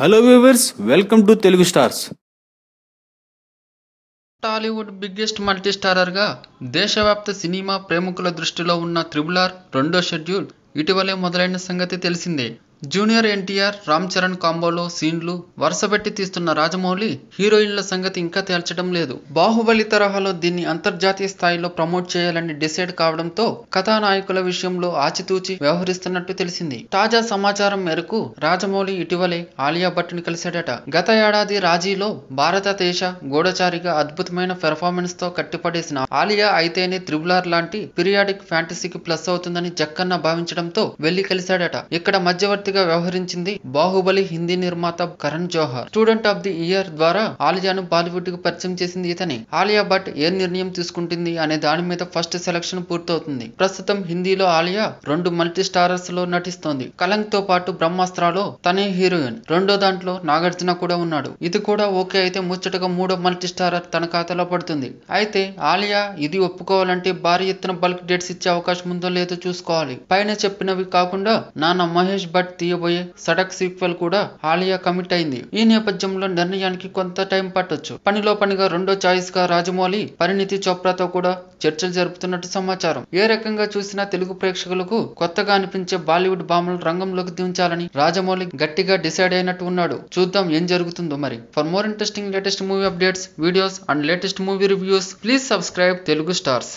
hello viewers welcome to Telugu stars Tollywood biggest multi గా దేశవ్యాప్త cinema ప్రేమికుల దృష్టిలో ఉన్న త్రిబులార్ రెండో షెడ్యూల్ ఇటీవలే మొదలైన సంగతి తెలిసిందే జూనియర్ ఎన్టీఆర్ రామ్ చరణ్ కాంబోలో సీన్లు వరుసపెట్టి తీస్తున్న రాజమౌళి హీరోయిన్ల సంగతి ఇంకా తేల్చడం లేదు బాహుబలి తరహాలో దీన్ని అంతర్జాతీయ స్థాయిలో ప్రమోట్ చేయాలని డిసైడ్ కావడంతో కథానాయకుల విషయంలో ఆచితూచి వ్యవహరిస్తున్నట్టు తెలిసింది తాజా సమాచారం మేరకు రాజమౌళి ఇటీవలే ఆలియా భట్ ని కలిశాడట గత ఏడాది రాజీలో భారతదేశ గూఢచారిగా అద్భుతమైన పెర్ఫార్మెన్స్ తో కట్టిపడేసిన ఆలియా అయితేనే త్రిబులార్ లాంటి పిరియాడిక్ ఫ్యాంటసీకి ప్లస్ అవుతుందని జక్కన్న భావించడంతో వెళ్లి కలిశాడట ఇక్కడ మధ్యవర్తి గా వ్యవహరించింది బాహుబలి హిందీ నిర్మాత Karan Johar student of the year ద్వారా ఆలియాను బాలీవుడ్ కు పరిచయం చేసింది ఇతని ఆలియా భట్ ఏ నిర్ణయం తీసుకుంటుంది అనే దాని మీద ఫస్ట్ సెలక్షన్ పూర్తవుతుంది ప్రస్తుతం హిందీలో ఆలియా రెండు మల్టీ స్టారర్స్ లో నటిస్తోంది కలంక్ తో పాటు బ్రహ్మాస్త్రాలో తనే హీరోయిన్ రెండో దాంట్లో నాగార్జున కూడా ఉన్నాడు ఇది కూడా ఓకే అయితే ముచ్చటగా మూడో మల్టీ స్టారర్ తన ఖాతాలో పడుతుంది అయితే ఆలియా ఇది ఒప్పుకోవాలంటే భారీ ఎత్తున బల్క్ డేట్స్ ఇచ్చే అవకాశం ఉందో లేదో చూసుకోవాలి పైన చెప్పినవి కాకుండా నాన్న మహేష్ భట్ తీయబోయే సడక్ సీక్వెల్ కూడా ఆలియా కమిట్ అయింది ఈ నేపథ్యంలో నిర్ణయానికి కొంత టైం పట్టొచ్చు పనిలో పనిగా రెండో చాయిస్ గా రాజమౌళి పరిణితి చోప్రాతో కూడా చర్చలు జరుపుతున్నట్టు సమాచారం ఏ రకంగా చూసినా తెలుగు ప్రేక్షకులకు కొత్తగా అనిపించే బాలీవుడ్ బామ్మలు రంగంలోకి దించాలని రాజమౌళి గట్టిగా డిసైడ్ అయినట్టు ఉన్నాడు చూద్దాం ఏం జరుగుతుందో మరి for more interesting latest movie updates videos and latest movie reviews please subscribe Telugu stars